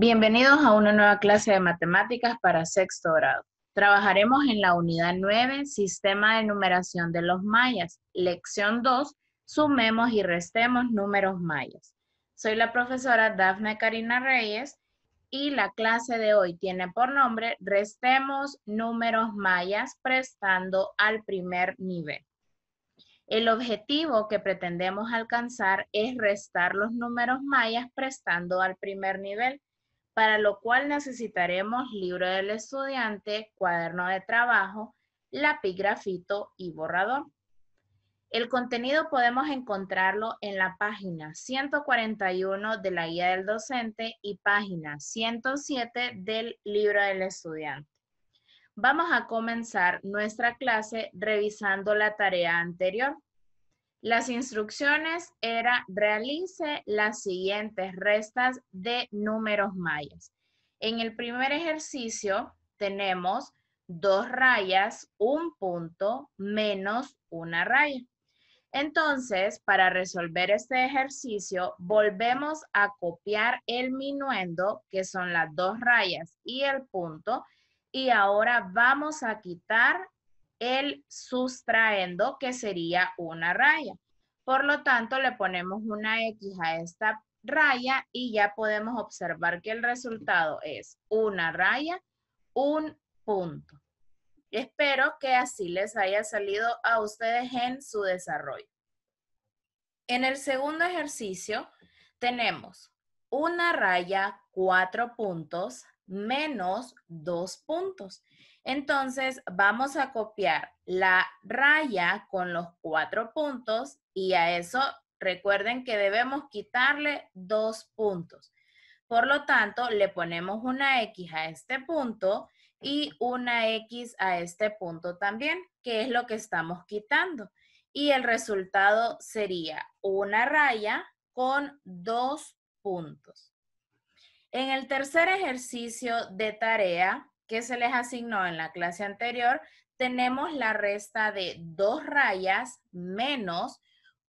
Bienvenidos a una nueva clase de matemáticas para sexto grado. Trabajaremos en la unidad 9, Sistema de Numeración de los Mayas. Lección 2, Sumemos y Restemos Números Mayas. Soy la profesora Dafne Karina Reyes y la clase de hoy tiene por nombre Restemos Números Mayas prestando al primer nivel. El objetivo que pretendemos alcanzar es restar los números mayas prestando al primer nivel para lo cual necesitaremos libro del estudiante, cuaderno de trabajo, lápiz grafito y borrador. El contenido podemos encontrarlo en la página 141 de la guía del docente y página 107 del libro del estudiante. Vamos a comenzar nuestra clase revisando la tarea anterior. Las instrucciones era realice las siguientes restas de números mayas. En el primer ejercicio tenemos dos rayas, un punto, menos una raya. Entonces, para resolver este ejercicio, volvemos a copiar el minuendo, que son las dos rayas y el punto, y ahora vamos a quitar el sustraendo, que sería una raya. Por lo tanto, le ponemos una X a esta raya y ya podemos observar que el resultado es una raya, un punto. Espero que así les haya salido a ustedes en su desarrollo. En el segundo ejercicio tenemos una raya, cuatro puntos, menos dos puntos. Entonces vamos a copiar la raya con los cuatro puntos y a eso recuerden que debemos quitarle dos puntos. Por lo tanto, le ponemos una X a este punto y una X a este punto también, que es lo que estamos quitando. Y el resultado sería una raya con dos puntos. En el tercer ejercicio de tarea que se les asignó en la clase anterior, tenemos la resta de dos rayas menos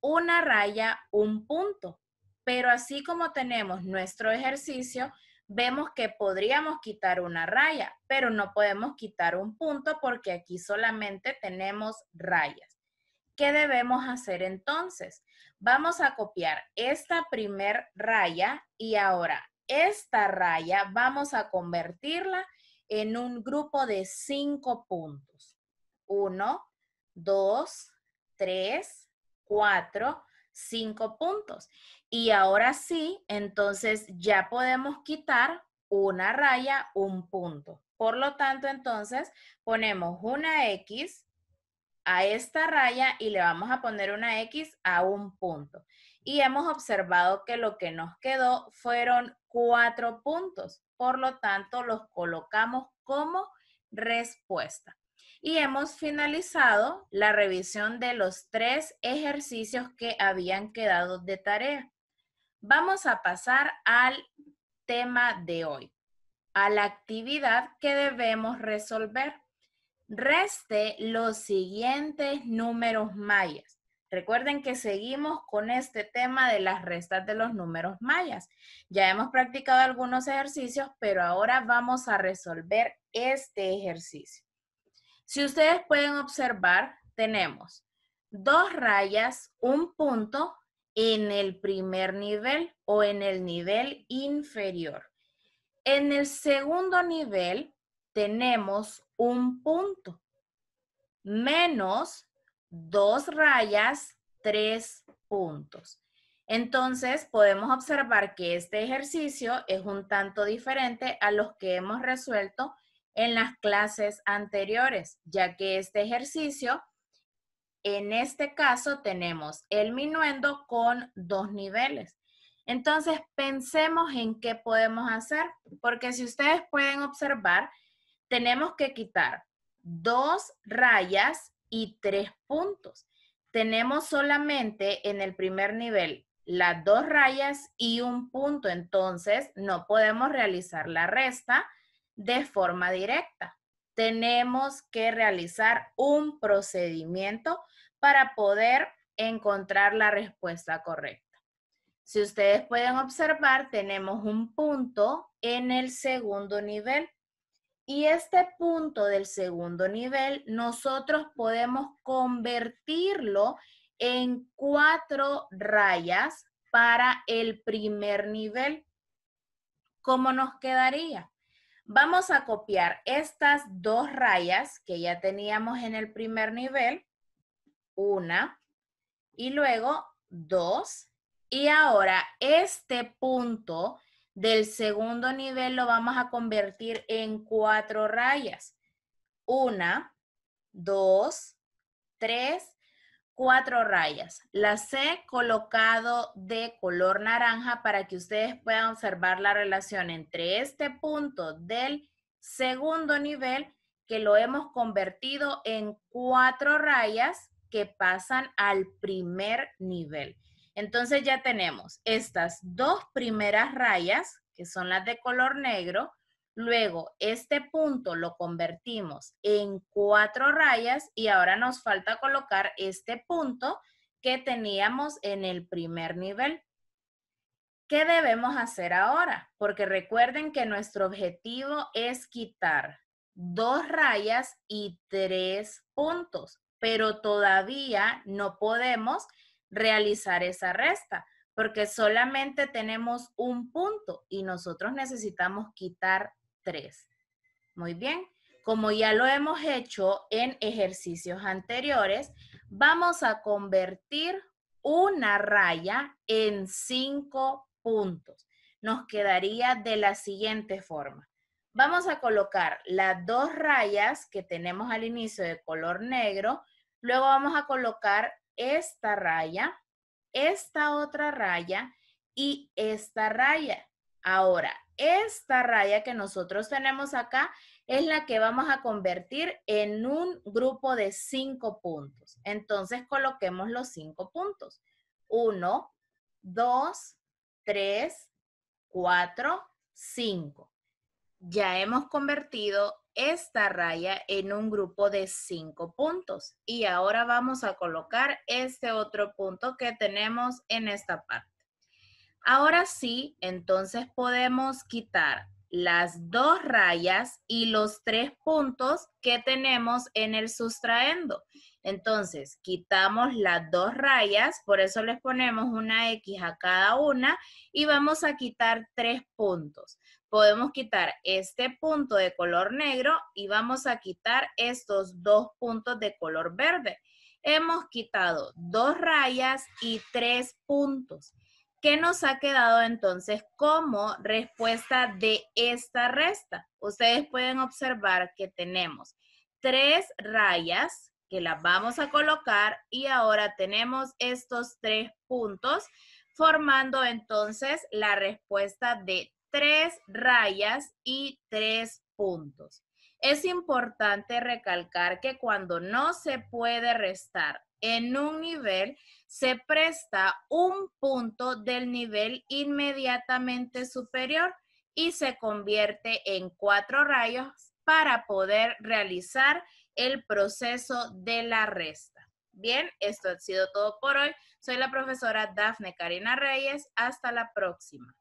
una raya, un punto. Pero así como tenemos nuestro ejercicio, vemos que podríamos quitar una raya, pero no podemos quitar un punto porque aquí solamente tenemos rayas. ¿Qué debemos hacer entonces? Vamos a copiar esta primer raya y ahora esta raya vamos a convertirla en un grupo de cinco puntos. Uno, dos, tres, cuatro, cinco puntos. Y ahora sí, entonces ya podemos quitar una raya, un punto. Por lo tanto, entonces ponemos una X a esta raya y le vamos a poner una X a un punto y hemos observado que lo que nos quedó fueron cuatro puntos. Por lo tanto, los colocamos como respuesta. Y hemos finalizado la revisión de los tres ejercicios que habían quedado de tarea. Vamos a pasar al tema de hoy, a la actividad que debemos resolver. Reste los siguientes números mayas. Recuerden que seguimos con este tema de las restas de los números mayas. Ya hemos practicado algunos ejercicios, pero ahora vamos a resolver este ejercicio. Si ustedes pueden observar, tenemos dos rayas, un punto en el primer nivel o en el nivel inferior. En el segundo nivel tenemos un punto menos dos rayas, tres puntos. Entonces podemos observar que este ejercicio es un tanto diferente a los que hemos resuelto en las clases anteriores, ya que este ejercicio, en este caso tenemos el minuendo con dos niveles. Entonces pensemos en qué podemos hacer, porque si ustedes pueden observar, tenemos que quitar dos rayas y tres puntos. Tenemos solamente en el primer nivel las dos rayas y un punto, entonces no podemos realizar la resta de forma directa. Tenemos que realizar un procedimiento para poder encontrar la respuesta correcta. Si ustedes pueden observar, tenemos un punto en el segundo nivel. Y este punto del segundo nivel, nosotros podemos convertirlo en cuatro rayas para el primer nivel. ¿Cómo nos quedaría? Vamos a copiar estas dos rayas que ya teníamos en el primer nivel, una, y luego dos, y ahora este punto del segundo nivel lo vamos a convertir en cuatro rayas. Una, dos, tres, cuatro rayas. Las he colocado de color naranja para que ustedes puedan observar la relación entre este punto del segundo nivel que lo hemos convertido en cuatro rayas que pasan al primer nivel. Entonces ya tenemos estas dos primeras rayas, que son las de color negro, Luego, este punto lo convertimos en cuatro rayas y ahora nos falta colocar este punto que teníamos en el primer nivel. ¿Qué debemos hacer ahora? Porque recuerden que nuestro objetivo es quitar dos rayas y tres puntos, pero todavía no podemos realizar esa resta, porque solamente tenemos un punto y nosotros necesitamos quitar tres. Muy bien, como ya lo hemos hecho en ejercicios anteriores, vamos a convertir una raya en cinco puntos. Nos quedaría de la siguiente forma. Vamos a colocar las dos rayas que tenemos al inicio de color negro, luego vamos a colocar esta raya, esta otra raya y esta raya. Ahora, esta raya que nosotros tenemos acá es la que vamos a convertir en un grupo de cinco puntos. Entonces, coloquemos los cinco puntos. Uno, dos, tres, cuatro, cinco. Ya hemos convertido esta raya en un grupo de cinco puntos. Y ahora vamos a colocar este otro punto que tenemos en esta parte. Ahora sí, entonces podemos quitar las dos rayas y los tres puntos que tenemos en el sustraendo. Entonces, quitamos las dos rayas, por eso les ponemos una X a cada una y vamos a quitar tres puntos podemos quitar este punto de color negro y vamos a quitar estos dos puntos de color verde. Hemos quitado dos rayas y tres puntos. ¿Qué nos ha quedado entonces como respuesta de esta resta? Ustedes pueden observar que tenemos tres rayas que las vamos a colocar y ahora tenemos estos tres puntos formando entonces la respuesta de tres rayas y tres puntos. Es importante recalcar que cuando no se puede restar en un nivel, se presta un punto del nivel inmediatamente superior y se convierte en cuatro rayos para poder realizar el proceso de la resta. Bien, esto ha sido todo por hoy. Soy la profesora Dafne Karina Reyes. Hasta la próxima.